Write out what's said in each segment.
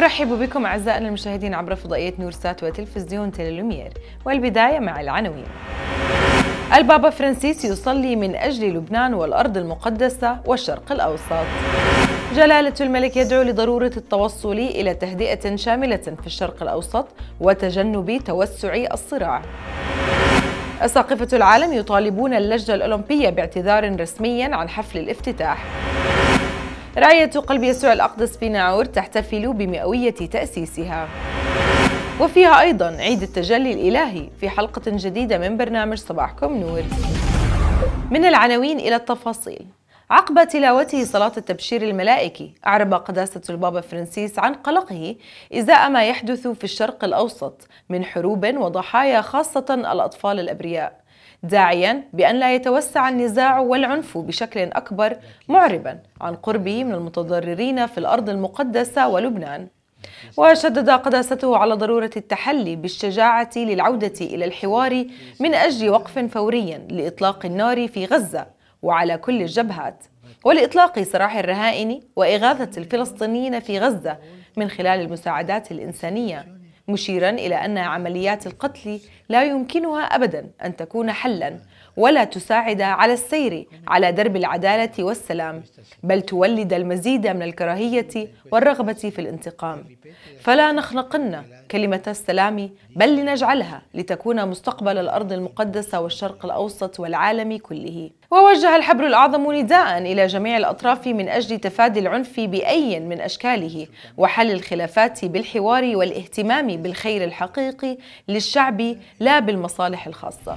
ورحبوا بكم أعزائنا المشاهدين عبر فضائية نور سات وتلفزيون تيليلومير والبداية مع العناوين البابا فرانسيس يصلي من أجل لبنان والأرض المقدسة والشرق الأوسط جلالة الملك يدعو لضرورة التوصل إلى تهدئة شاملة في الشرق الأوسط وتجنب توسع الصراع أساقفة العالم يطالبون اللجنة الأولمبية باعتذار رسميا عن حفل الافتتاح راية قلب يسوع الأقدس في ناعور تحتفل بمئوية تأسيسها وفيها أيضا عيد التجلي الإلهي في حلقة جديدة من برنامج صباحكم نور من العناوين إلى التفاصيل عقب تلاوته صلاة التبشير الملائكي أعرب قداسة البابا فرانسيس عن قلقه إزاء ما يحدث في الشرق الأوسط من حروب وضحايا خاصة الأطفال الأبرياء داعيا بأن لا يتوسع النزاع والعنف بشكل أكبر معربا عن قربه من المتضررين في الأرض المقدسة ولبنان وشدد قداسته على ضرورة التحلي بالشجاعة للعودة إلى الحوار من أجل وقف فوري لإطلاق النار في غزة وعلى كل الجبهات ولإطلاق سراح الرهائن وإغاثة الفلسطينيين في غزة من خلال المساعدات الإنسانية مشيرا إلى أن عمليات القتل لا يمكنها أبدا أن تكون حلا ولا تساعد على السير على درب العدالة والسلام بل تولد المزيد من الكراهية والرغبة في الانتقام فلا نخنقن كلمة السلام بل لنجعلها لتكون مستقبل الأرض المقدسة والشرق الأوسط والعالم كله ووجه الحبر الأعظم نداء إلى جميع الأطراف من أجل تفادي العنف بأي من أشكاله وحل الخلافات بالحوار والاهتمام بالخير الحقيقي للشعب لا بالمصالح الخاصة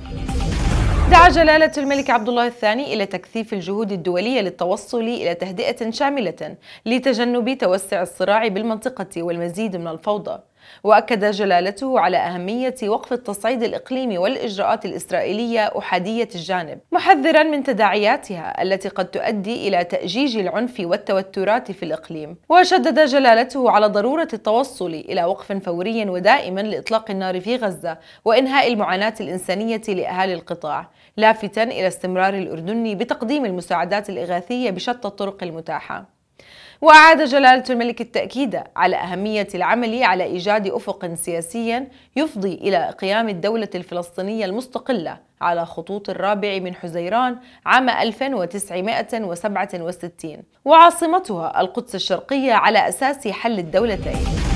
دعا جلالة الملك عبد الله الثاني إلى تكثيف الجهود الدولية للتوصل إلى تهدئة شاملة لتجنب توسع الصراع بالمنطقة والمزيد من الفوضى وأكد جلالته على أهمية وقف التصعيد الإقليمي والإجراءات الإسرائيلية أحادية الجانب محذرا من تداعياتها التي قد تؤدي إلى تأجيج العنف والتوترات في الإقليم وشدد جلالته على ضرورة التوصل إلى وقف فوري ودائم لإطلاق النار في غزة وإنهاء المعاناة الإنسانية لأهالي القطاع لافتا إلى استمرار الأردن بتقديم المساعدات الإغاثية بشتى الطرق المتاحة وأعاد جلالة الملك التأكيد على أهمية العمل على إيجاد أفق سياسي يفضي إلى قيام الدولة الفلسطينية المستقلة على خطوط الرابع من حزيران عام 1967 وعاصمتها القدس الشرقية على أساس حل الدولتين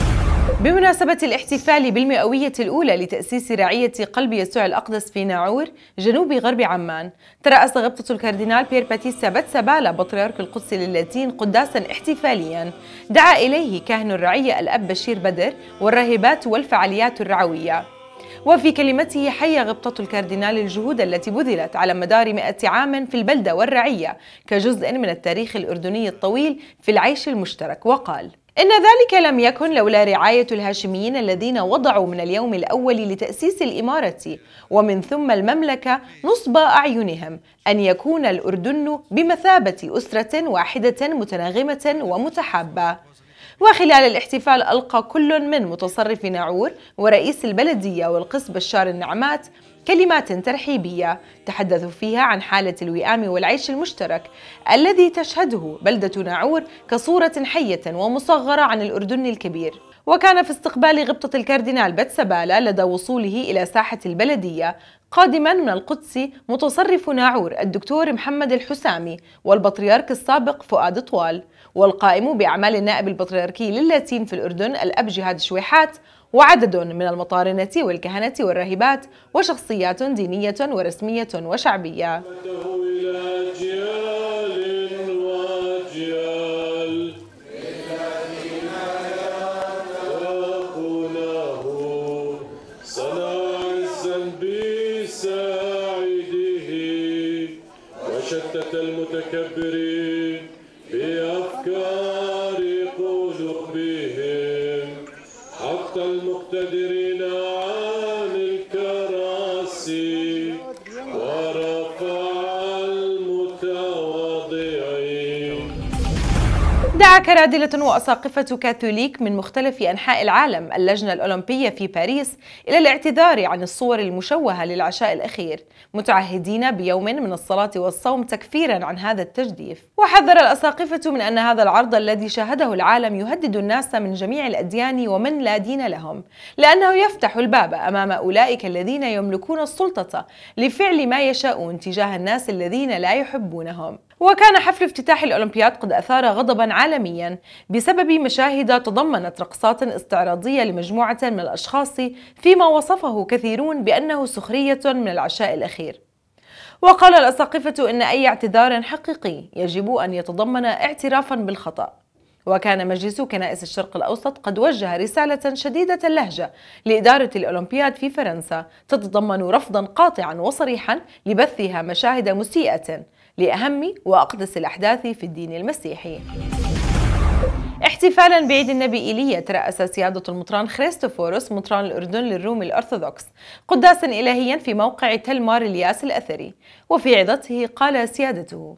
بمناسبة الاحتفال بالمئوية الأولى لتأسيس رعية قلب يسوع الأقدس في ناعور جنوب غرب عمان ترأس غبطة الكاردينال بيير باتيستا باتسابالا بطريرك القدس للاتين قداسا احتفاليا دعا إليه كاهن الرعية الأب بشير بدر والراهبات والفعاليات الرعوية وفي كلمته حي غبطة الكاردينال الجهود التي بذلت على مدار مئة عام في البلدة والرعية كجزء من التاريخ الأردني الطويل في العيش المشترك وقال إن ذلك لم يكن لولا رعاية الهاشميين الذين وضعوا من اليوم الأول لتأسيس الإمارة ومن ثم المملكة نصب أعينهم أن يكون الأردن بمثابة أسرة واحدة متناغمة ومتحابة وخلال الاحتفال ألقى كل من متصرف نعور ورئيس البلدية والقس بشار النعمات كلمات ترحيبية تحدث فيها عن حالة الوئام والعيش المشترك الذي تشهده بلدة ناعور كصورة حية ومصغرة عن الأردن الكبير وكان في استقبال غبطة الكاردينال بتسبالة لدى وصوله إلى ساحة البلدية قادما من القدس متصرف ناعور الدكتور محمد الحسامي والبطريرك السابق فؤاد طوال والقائم بأعمال النائب البطريركي للاتين في الأردن الأب جهاد شويحات وعدد من المطارنة والكهنة والراهبات وشخصيات دينية ورسمية وشعبية دعا كرادلة وأساقفة كاثوليك من مختلف أنحاء العالم اللجنة الأولمبية في باريس إلى الاعتذار عن الصور المشوهة للعشاء الأخير متعهدين بيوم من الصلاة والصوم تكفيرا عن هذا التجديف وحذر الأساقفة من أن هذا العرض الذي شاهده العالم يهدد الناس من جميع الأديان ومن لا دين لهم لأنه يفتح الباب أمام أولئك الذين يملكون السلطة لفعل ما يشاءون تجاه الناس الذين لا يحبونهم وكان حفل افتتاح الأولمبياد قد أثار غضبا عالميا بسبب مشاهد تضمنت رقصات استعراضية لمجموعة من الأشخاص فيما وصفه كثيرون بأنه سخرية من العشاء الأخير وقال الأساقفة إن أي اعتذار حقيقي يجب أن يتضمن اعترافا بالخطأ وكان مجلس كنائس الشرق الأوسط قد وجه رسالة شديدة اللهجة لإدارة الأولمبياد في فرنسا تتضمن رفضا قاطعا وصريحا لبثها مشاهد مسيئة لأهم وأقدس الأحداث في الدين المسيحي احتفالا بعيد النبي ايليا ترأس سيادة المطران خريستوفوروس مطران الأردن للروم الأرثوذكس قداسا إلهيا في موقع تل الياس الأثري وفي عظته قال سيادته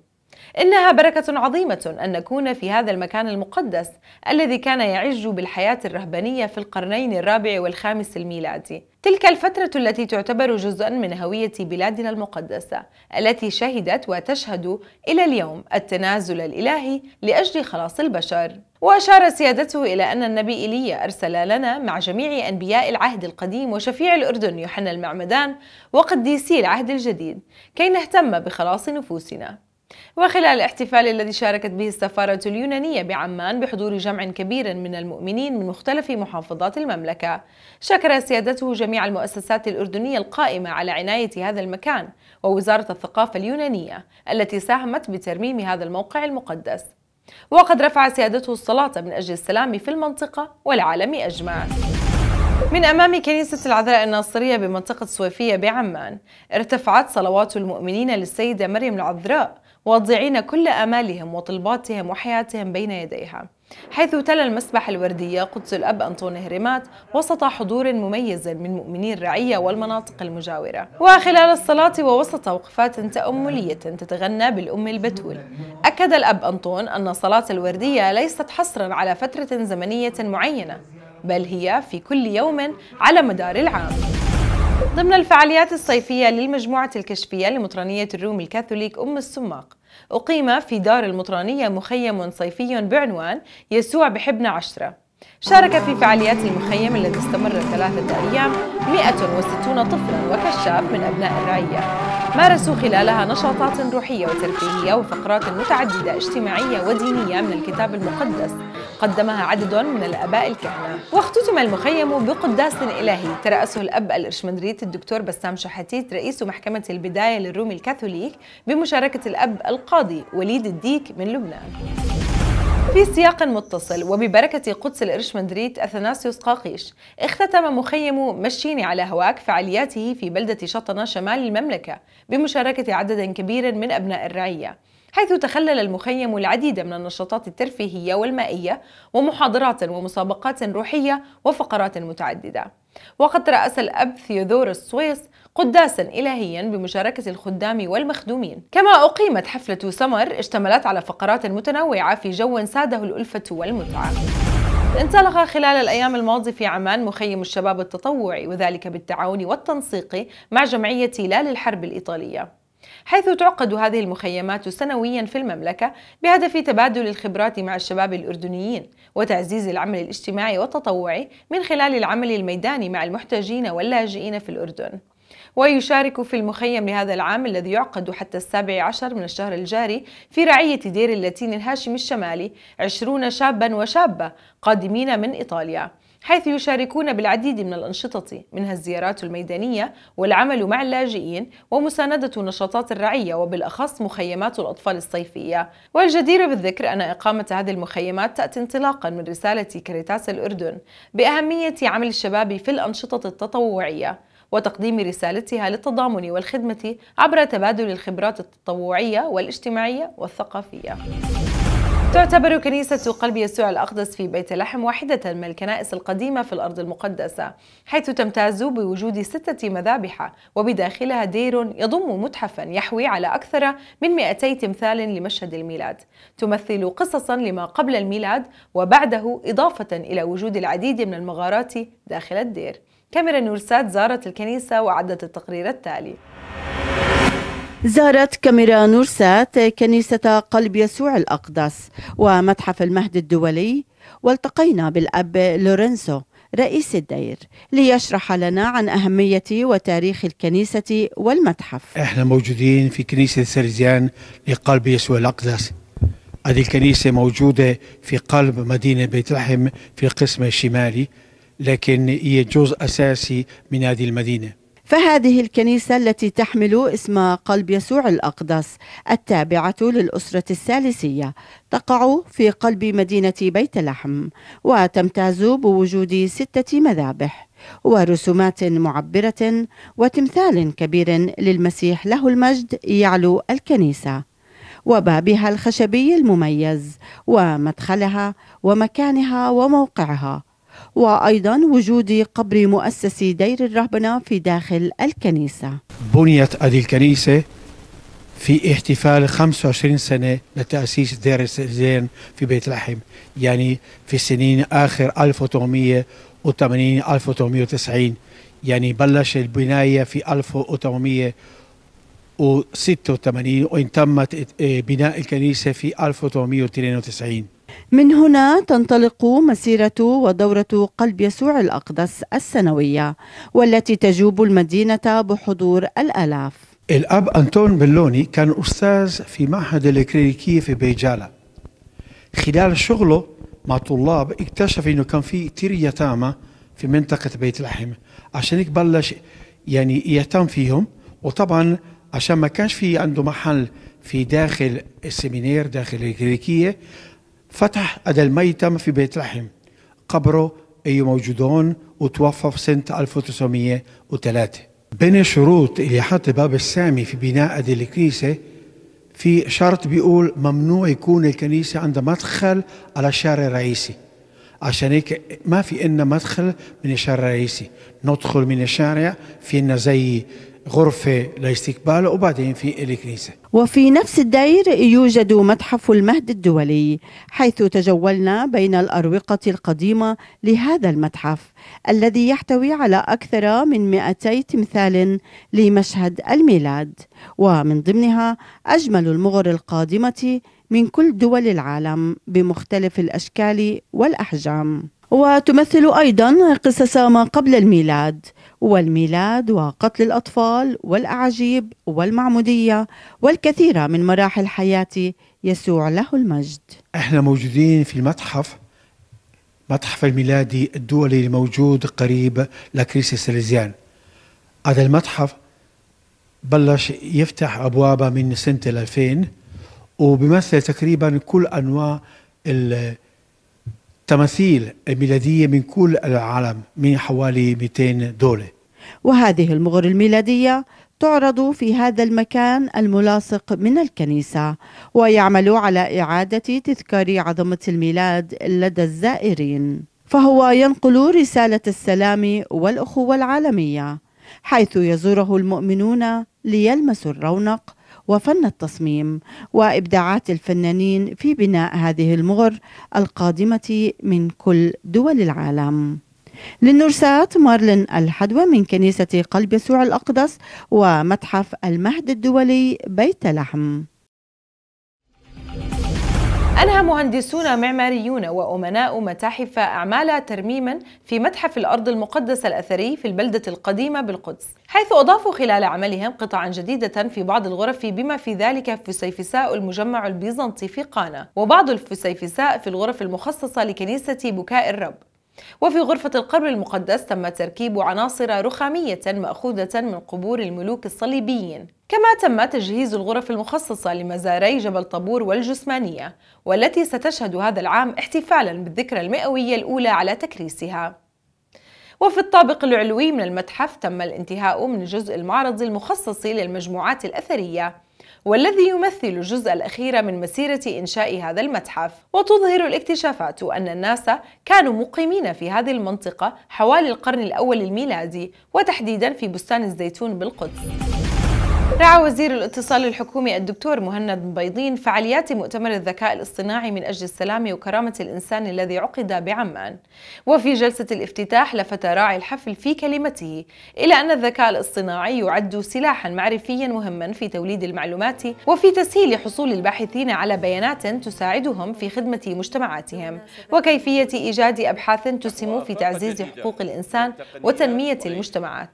إنها بركة عظيمة أن نكون في هذا المكان المقدس الذي كان يعج بالحياة الرهبانية في القرنين الرابع والخامس الميلادي تلك الفترة التي تعتبر جزءا من هوية بلادنا المقدسة التي شهدت وتشهد إلى اليوم التنازل الإلهي لأجل خلاص البشر وأشار سيادته إلى أن النبي إيليا أرسل لنا مع جميع أنبياء العهد القديم وشفيع الأردن يوحنا المعمدان وقديسي العهد الجديد كي نهتم بخلاص نفوسنا وخلال الاحتفال الذي شاركت به السفارة اليونانية بعمان بحضور جمع كبير من المؤمنين من مختلف محافظات المملكة شكر سيادته جميع المؤسسات الأردنية القائمة على عناية هذا المكان ووزارة الثقافة اليونانية التي ساهمت بترميم هذا الموقع المقدس وقد رفع سيادته الصلاة من أجل السلام في المنطقة والعالم أجمع من أمام كنيسة العذراء الناصرية بمنطقة سويفية بعمان ارتفعت صلوات المؤمنين للسيدة مريم العذراء واضعين كل آمالهم وطلباتهم وحياتهم بين يديها حيث تلا المسبح الوردية قدس الأب أنطون هريمات وسط حضور مميز من مؤمني الرعية والمناطق المجاورة وخلال الصلاة ووسط وقفات تأملية تتغنى بالأم البتول أكد الأب أنطون أن صلاة الوردية ليست حصرا على فترة زمنية معينة بل هي في كل يوم على مدار العام ضمن الفعاليات الصيفية للمجموعة الكشفية لمطرانية الروم الكاثوليك أم السماق أقيم في دار المطرانية مخيم صيفي بعنوان يسوع بحبنا عشرة شارك في فعاليات المخيم الذي استمرت ثلاثة أيام 160 طفلا وكشاف من أبناء الرعية مارسوا خلالها نشاطات روحية وترفيهية وفقرات متعددة اجتماعية ودينية من الكتاب المقدس قدمها عدد من الآباء الكهنة واختتم المخيم بقداس إلهي ترأسه الأب الإرشمندريت الدكتور بسام شحاتيت رئيس محكمة البداية للروم الكاثوليك بمشاركة الأب القاضي وليد الديك من لبنان في سياق متصل وببركة قدس مندريت أثناسيوس قاقيش اختتم مخيم مشيني على هواك فعالياته في بلدة شطنة شمال المملكة بمشاركة عدد كبير من أبناء الرعية حيث تخلل المخيم العديد من النشاطات الترفيهية والمائية ومحاضرات ومسابقات روحية وفقرات متعددة وقد رأس الأب ثيودور السويس قداسا إلهيا بمشاركة الخدام والمخدومين كما أقيمت حفلة سمر اشتملت على فقرات متنوعة في جو ساده الألفة والمتعة انطلق خلال الأيام الماضية في عمان مخيم الشباب التطوعي وذلك بالتعاون والتنسيق مع جمعية لا للحرب الإيطالية حيث تعقد هذه المخيمات سنويا في المملكة بهدف تبادل الخبرات مع الشباب الأردنيين وتعزيز العمل الاجتماعي والتطوعي من خلال العمل الميداني مع المحتاجين واللاجئين في الأردن ويشارك في المخيم لهذا العام الذي يعقد حتى السابع عشر من الشهر الجاري في رعية دير اللاتين الهاشمي الشمالي عشرون شابا وشابة قادمين من إيطاليا حيث يشاركون بالعديد من الأنشطة منها الزيارات الميدانية والعمل مع اللاجئين ومساندة نشاطات الرعية وبالأخص مخيمات الأطفال الصيفية والجدير بالذكر أن إقامة هذه المخيمات تأتي انطلاقا من رسالة كريتاس الأردن بأهمية عمل الشباب في الأنشطة التطوعية وتقديم رسالتها للتضامن والخدمة عبر تبادل الخبرات التطوعية والاجتماعية والثقافية. تعتبر كنيسة قلب يسوع الأقدس في بيت لحم واحدة من الكنائس القديمة في الأرض المقدسة حيث تمتاز بوجود ستة مذابح وبداخلها دير يضم متحفا يحوي على أكثر من 200 تمثال لمشهد الميلاد تمثل قصصا لما قبل الميلاد وبعده إضافة إلى وجود العديد من المغارات داخل الدير كاميرا نورسات زارت الكنيسة وعدت التقرير التالي زارت كاميرا نورسات كنيسة قلب يسوع الأقدس ومتحف المهد الدولي والتقينا بالأب لورينسو رئيس الدير ليشرح لنا عن أهمية وتاريخ الكنيسة والمتحف احنا موجودين في كنيسة سرزيان لقلب يسوع الأقدس هذه الكنيسة موجودة في قلب مدينة بيت لحم في القسم الشمالي لكن هي جزء أساسي من هذه المدينة فهذه الكنيسة التي تحمل اسم قلب يسوع الأقدس التابعة للأسرة الثالثية تقع في قلب مدينة بيت لحم وتمتاز بوجود ستة مذابح ورسومات معبرة وتمثال كبير للمسيح له المجد يعلو الكنيسة وبابها الخشبي المميز ومدخلها ومكانها وموقعها وأيضا وجود قبر مؤسس دير الرهبنة في داخل الكنيسة بنيت هذه الكنيسة في احتفال 25 سنة لتأسيس دير الزين في بيت لحم يعني في سنين آخر 1880 1890 يعني بلش البناية في 1886 وإن تمت بناء الكنيسة في 1892 من هنا تنطلق مسيرة ودورة قلب يسوع الأقدس السنوية والتي تجوب المدينة بحضور الآلاف الأب أنتون بلوني كان أستاذ في معهد الكلينيكية في بيجالا خلال شغله مع طلاب اكتشف أنه كان في كثير يتامى في منطقة بيت لحم عشان هيك بلش يعني يهتم فيهم وطبعا عشان ما كانش في عنده محل في داخل السيمينير داخل الكلينيكية فتح هذا الميتم في بيت لحم قبره أي موجودون وتوفى في سنة 1903 بين الشروط اللي حط باب السامي في بناء أدي الكنيسة في شرط بيقول ممنوع يكون الكنيسة عندها مدخل على الشارع الرئيسي عشان هيك ما في إلنا مدخل من الشارع الرئيسي ندخل من الشارع في زي غرفة لاستقبال وبعدين في الكنيسة وفي نفس الدير يوجد متحف المهد الدولي حيث تجولنا بين الأروقة القديمة لهذا المتحف الذي يحتوي على أكثر من 200 تمثال لمشهد الميلاد ومن ضمنها أجمل المغر القادمة من كل دول العالم بمختلف الأشكال والأحجام وتمثل أيضا قصص ما قبل الميلاد والميلاد وقتل الأطفال والأعاجيب والمعمودية والكثير من مراحل حياة يسوع له المجد احنا موجودين في المتحف متحف الميلادي الدولي الموجود قريب لكريسي سليزيان هذا المتحف بلش يفتح أبوابه من سنة 2000 وبيمثل تقريبا كل أنواع تماثيل ميلادية من كل العالم من حوالي 200 دولة وهذه المغر الميلادية تعرض في هذا المكان الملاصق من الكنيسة ويعمل على إعادة تذكار عظمة الميلاد لدى الزائرين فهو ينقل رسالة السلام والأخوة العالمية حيث يزوره المؤمنون ليلمسوا الرونق وفن التصميم وابداعات الفنانين في بناء هذه المغر القادمه من كل دول العالم للنرسات مارلين الحدوى من كنيسة قلب يسوع الأقدس ومتحف المهد الدولي بيت لحم أنهى مهندسون معماريون وأمناء متاحف أعمال ترميما في متحف الأرض المقدسة الأثري في البلدة القديمة بالقدس حيث أضافوا خلال عملهم قطعا جديدة في بعض الغرف بما في ذلك فسيفساء المجمع البيزنطي في قانا وبعض الفسيفساء في الغرف المخصصة لكنيسة بكاء الرب وفي غرفة القبر المقدس تم تركيب عناصر رخامية مأخوذة من قبور الملوك الصليبيين كما تم تجهيز الغرف المخصصة لمزاري جبل طابور والجسمانية والتي ستشهد هذا العام احتفالا بالذكرى المئوية الأولى على تكريسها وفي الطابق العلوي من المتحف تم الانتهاء من الجزء المعرضي المخصص للمجموعات الأثرية والذي يمثل الجزء الأخير من مسيرة إنشاء هذا المتحف وتظهر الاكتشافات أن الناس كانوا مقيمين في هذه المنطقة حوالي القرن الأول الميلادي وتحديدا في بستان الزيتون بالقدس رعى وزير الاتصال الحكومي الدكتور مهند مبيضين فعاليات مؤتمر الذكاء الاصطناعي من أجل السلام وكرامة الإنسان الذي عقد بعمان وفي جلسة الافتتاح لفت راعي الحفل في كلمته إلى أن الذكاء الاصطناعي يعد سلاحا معرفيا مهما في توليد المعلومات وفي تسهيل حصول الباحثين على بيانات تساعدهم في خدمة مجتمعاتهم وكيفية إيجاد أبحاث تسهم في تعزيز حقوق الإنسان وتنمية المجتمعات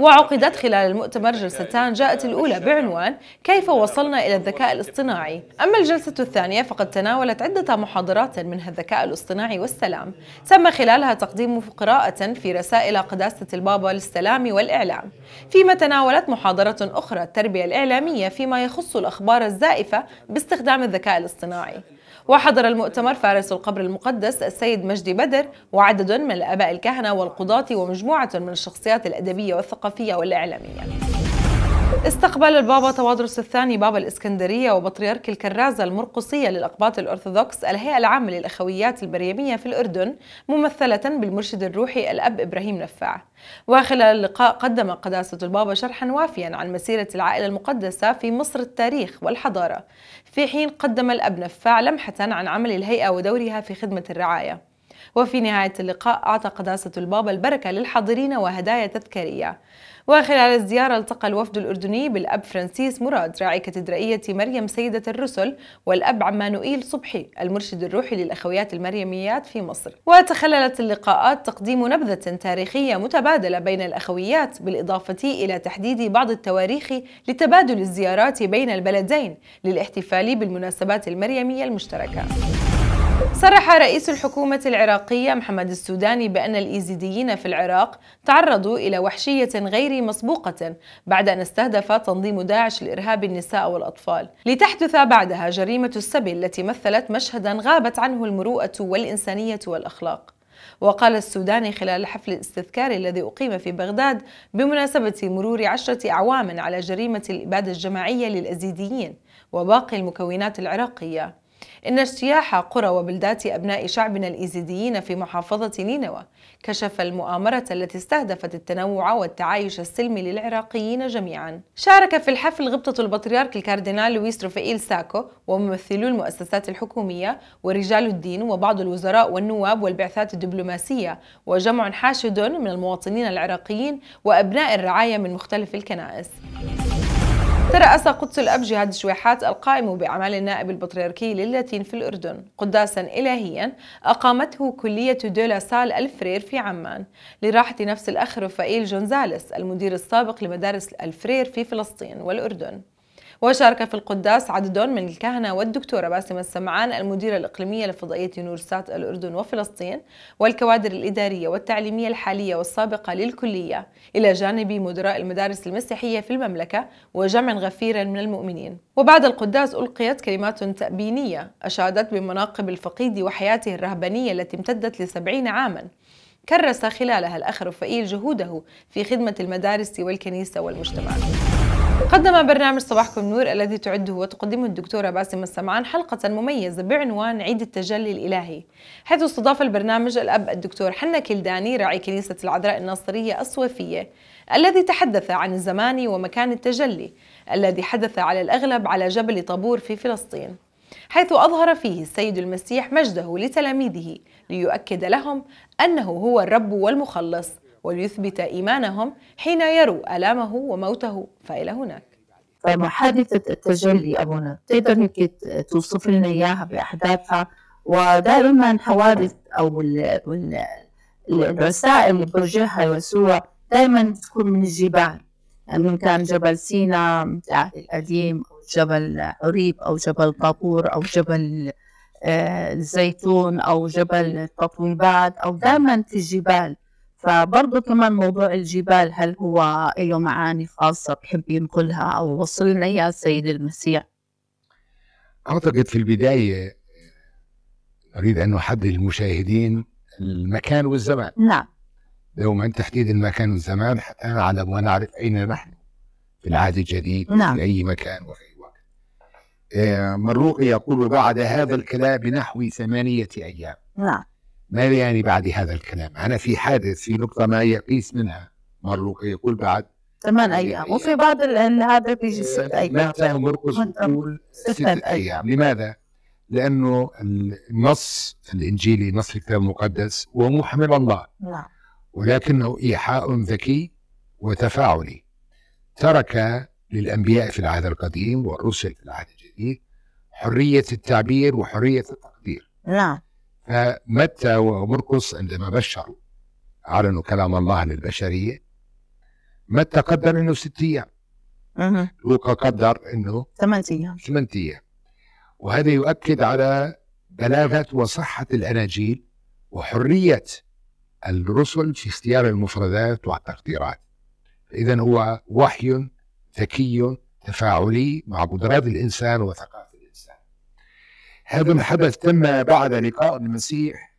وعقدت خلال المؤتمر جلستان جاءت الأولى بعنوان كيف وصلنا إلى الذكاء الاصطناعي أما الجلسة الثانية فقد تناولت عدة محاضرات منها الذكاء الاصطناعي والسلام تم خلالها تقديم قراءة في رسائل قداسة البابا للسلام والإعلام فيما تناولت محاضرة أخرى التربية الإعلامية فيما يخص الأخبار الزائفة باستخدام الذكاء الاصطناعي وحضر المؤتمر فارس القبر المقدس السيد مجدي بدر وعدد من الآباء الكهنة والقضاة ومجموعة من الشخصيات الأدبية والثقافية والإعلامية استقبل البابا تواضرس الثاني بابا الإسكندرية وبطريرك الكرازة المرقصية للأقباط الأرثوذكس الهيئة العامة للأخويات المريمية في الأردن ممثلة بالمرشد الروحي الأب إبراهيم نفاع وخلال اللقاء قدم قداسة البابا شرحا وافيا عن مسيرة العائلة المقدسة في مصر التاريخ والحضارة في حين قدم الأب نفاع لمحة عن عمل الهيئة ودورها في خدمة الرعاية وفي نهاية اللقاء أعطى قداسة البابا البركة للحاضرين وهدايا تذكارية وخلال الزيارة التقى الوفد الأردني بالأب فرانسيس مراد راعي كاتدرائية مريم سيدة الرسل والأب عمانوئيل صبحي المرشد الروحي للأخويات المريميات في مصر وتخللت اللقاءات تقديم نبذة تاريخية متبادلة بين الأخويات بالإضافة إلى تحديد بعض التواريخ لتبادل الزيارات بين البلدين للاحتفال بالمناسبات المريمية المشتركة صرح رئيس الحكومة العراقية محمد السوداني بأن الإيزيديين في العراق تعرضوا إلى وحشية غير مسبوقة بعد أن استهدف تنظيم داعش لإرهاب النساء والأطفال لتحدث بعدها جريمة السبي التي مثلت مشهدا غابت عنه المروءة والإنسانية والأخلاق وقال السوداني خلال حفل الاستذكار الذي أقيم في بغداد بمناسبة مرور عشرة أعوام على جريمة الإبادة الجماعية للأزيديين وباقي المكونات العراقية إن اجتياح قرى وبلدات أبناء شعبنا الإيزيديين في محافظة نينوى كشف المؤامرة التي استهدفت التنوع والتعايش السلمي للعراقيين جميعا شارك في الحفل غبطة البطريرك الكاردينال لويس روفائيل ساكو وممثلو المؤسسات الحكومية ورجال الدين وبعض الوزراء والنواب والبعثات الدبلوماسية وجمع حاشد من المواطنين العراقيين وأبناء الرعاية من مختلف الكنائس ترأس قدس الأب جهاد شويحات القائم بأعمال النائب البطريركي للاتين في الأردن قداسا إلهيا أقامته كلية دولا سال الفرير في عمان لراحة نفس الأخ رفائيل جونزاليس المدير السابق لمدارس الفرير في فلسطين والأردن وشارك في القداس عدد من الكهنة والدكتورة باسم السمعان المديرة الإقليمية لفضائية يونورسات الأردن وفلسطين والكوادر الإدارية والتعليمية الحالية والسابقة للكلية إلى جانب مدراء المدارس المسيحية في المملكة وجمع غفير من المؤمنين وبعد القداس ألقيت كلمات تأبينية أشادت بمناقب الفقيد وحياته الرهبانية التي امتدت لسبعين عاماً كرس خلالها الأخ رفائيل جهوده في خدمة المدارس والكنيسة والمجتمع قدم برنامج صباحكم نور الذي تعده وتقدمه الدكتورة باسم السمعان حلقة مميزة بعنوان عيد التجلي الإلهي حيث استضاف البرنامج الأب الدكتور حنا كلداني راعي كنيسة العذراء الناصرية الصوفية الذي تحدث عن الزمان ومكان التجلي الذي حدث على الأغلب على جبل طابور في فلسطين حيث أظهر فيه السيد المسيح مجده لتلاميذه ليؤكد لهم أنه هو الرب والمخلص وليثبت إيمانهم حين يروا آلامه وموته فإلى هناك فمحادثة التجلي أبونا تقدر توصف لنا إياها بأحداثها ودائما حوادث أو الرسائل اللي بيوجهها يسوع دائما تكون من الجبال يعني إن كان جبل سينا العهد القديم أو جبل عريب أو جبل طابور أو جبل آه، الزيتون أو جبل التطويبات أو دائما في الجبال فبرضه كمان موضوع الجبال هل هو له معاني خاصة بحب ينقلها أو وصل لنا إياها السيد المسيح؟ أعتقد في البداية أريد أن أحدد المشاهدين المكان والزمان نعم لو تحديد المكان والزمان حتى نعلم ونعرف أين نحن في العهد الجديد نعم. في أي مكان وفي أي وقت آه، مروقي يقول بعد هذا الكلام بنحو ثمانية أيام نعم ماذا يعني بعد هذا الكلام أنا في حادث في نقطة ما يقيس منها مرلوك يقول بعد ثمان أيام يعني وفي بعض هذا بيجي آه، ست أيام متى مرقس يقول ست أيام لماذا؟ لأنه النص الإنجيلي نص الكتاب المقدس هو محمل الله نعم ولكنه إيحاء ذكي وتفاعلي ترك للأنبياء في العهد القديم والرسل في العهد الجديد حرية التعبير وحرية التقدير نعم فمتى ومرقس عندما بشروا أعلنوا كلام الله للبشرية متى قدر أنه ست أيام لوقا قدر أنه ثمان أيام ثمان أيام وهذا يؤكد على بلاغة وصحة الأناجيل وحرية الرسل في اختيار المفردات والتقديرات إذا هو وحي ذكي تفاعلي مع قدرات الإنسان وثقافته هذا الحدث تم بعد لقاء آه، المسيح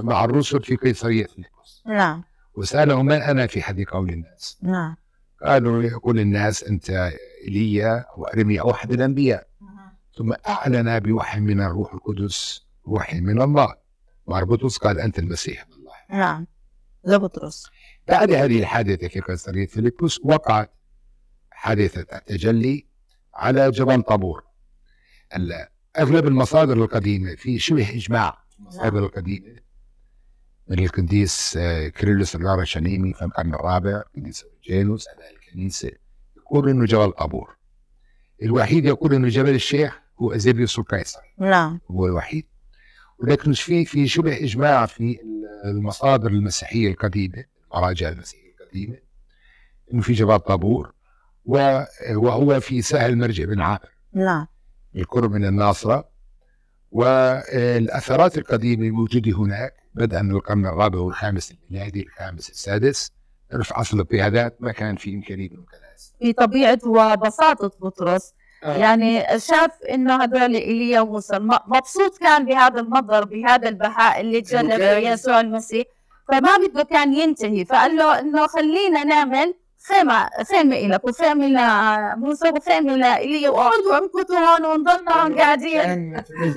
مع الرسل في قيصرية فيليبوس نعم وسأله من أنا في حد قول الناس نعم قالوا يقول الناس أنت إيليا وأرميا أو أحد الأنبياء نعم. ثم أعلن بوحي من الروح القدس وحي من الله ماربطوس قال أنت المسيح من الله نعم ده بطرس بعد هذه الحادثة في قيصرية فيليبوس وقعت حادثة التجلي على جبل طابور اغلب المصادر القديمه في شبه اجماع المصادر القديمه من القديس آه، كريلوس الشنيمي في القرن الرابع القديس جينوس اباء الكنيسه يقول انه جبل طابور الوحيد يقول انه جبل الشيخ هو ازيبيوس القيصر نعم هو الوحيد ولكن في في شبه اجماع في المصادر المسيحيه القديمه المراجع المسيحيه القديمه انه في جبل طابور وهو في سهل مرجع بن عامر نعم القرب من الناصرة والأثرات القديمة موجودة هناك بدءا من القرن الرابع والخامس الميلادي الخامس السادس رفع عصر القيادات ما كان في إمكانية من بطبيعة وبساطة بطرس آه. يعني شاف انه هذول ايليا وموسى مبسوط كان بهذا المنظر بهذا البهاء اللي تجلى يسوع المسيح فما بده كان ينتهي فقال له انه خلينا نعمل خيمة خيمة إلك وخيمة لنا موسى وخيمة لنا إلي وأقعدوا أمكثوا هون ونضلنا هون قاعدين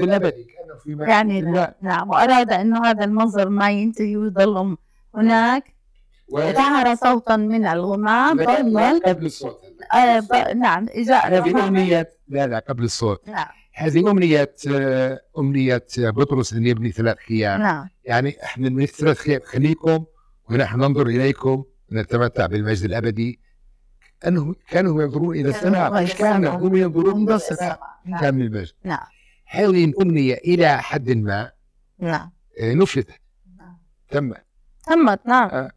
يعني, يعني نعم وأراد أنه هذا المنظر ما ينتهي ويضلهم هناك ظهر صوتا من الغمام قبل الصوت آه، نعم إجاء هذه أمنية لا لا قبل الصوت نعم هذه أمنية آه، أمنية آه، بطرس أن يبني ثلاث خيام نعم يعني احنا بنبني ثلاث خيام خليكم ونحن ننظر إليكم نتمتع بالمجد الابدي انه كانوا ينظرون الى السماء مش كانوا ينظرون الى السماء نعم. كان المجد نعم هذه الامنيه الى حد ما نعم آه، نفذت نعم. تمت تمت نعم آه.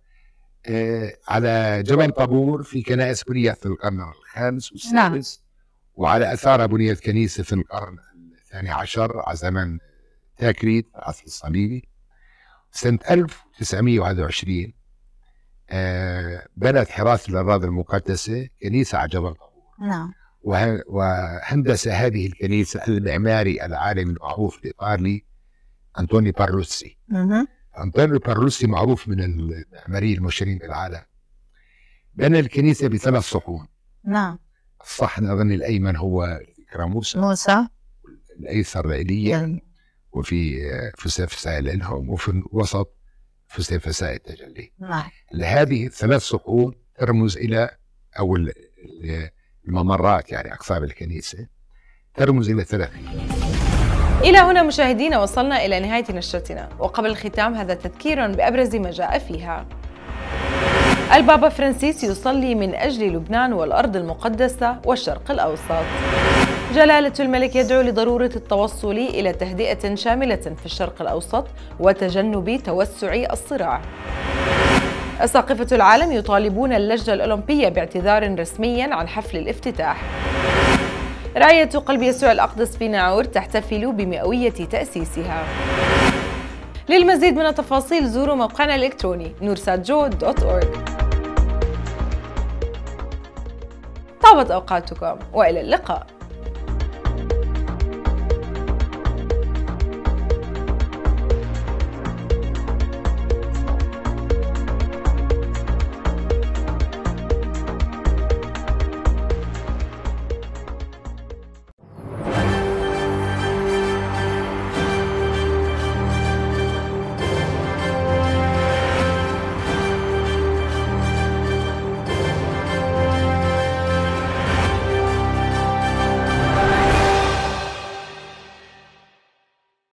آه على جبل طابور في كنائس بنيت في القرن الخامس والسادس نعم. وعلى اثار بنيت كنيسه في القرن الثاني عشر على زمن تاكريت العصر الصليبي سنه 1921 آه، بنت حراسه الأراضي المقدسة كنيسة على جبل طهور نعم وهندس هذه الكنيسة المعماري العالم المعروف الإيطالي أنطوني بارلوسي أنطوني بارلوسي معروف من المعماريين المشهورين بالعالم بنى الكنيسة بثلاث صحون نعم الصحن أظن الأيمن هو ذكرى موسى موسى الأيسر عيلية وفي آه، فسفسه لهم وفي الوسط في سفساء التجلي نعم هذه الثلاث صخور ترمز إلى أو الممرات يعني أقطاب الكنيسة ترمز إلى ثلاث إلى هنا مشاهدينا وصلنا إلى نهاية نشرتنا وقبل الختام هذا تذكير بأبرز ما جاء فيها البابا فرانسيس يصلي من أجل لبنان والأرض المقدسة والشرق الأوسط جلالة الملك يدعو لضرورة التوصل إلى تهدئة شاملة في الشرق الأوسط وتجنب توسع الصراع. أساقفة العالم يطالبون اللجنة الأولمبية باعتذار رسمي عن حفل الافتتاح. رعية قلب يسوع الأقدس في ناعور تحتفل بمئوية تأسيسها. للمزيد من التفاصيل زوروا موقعنا الإلكتروني نورساتجو دوت طابت أوقاتكم وإلى اللقاء.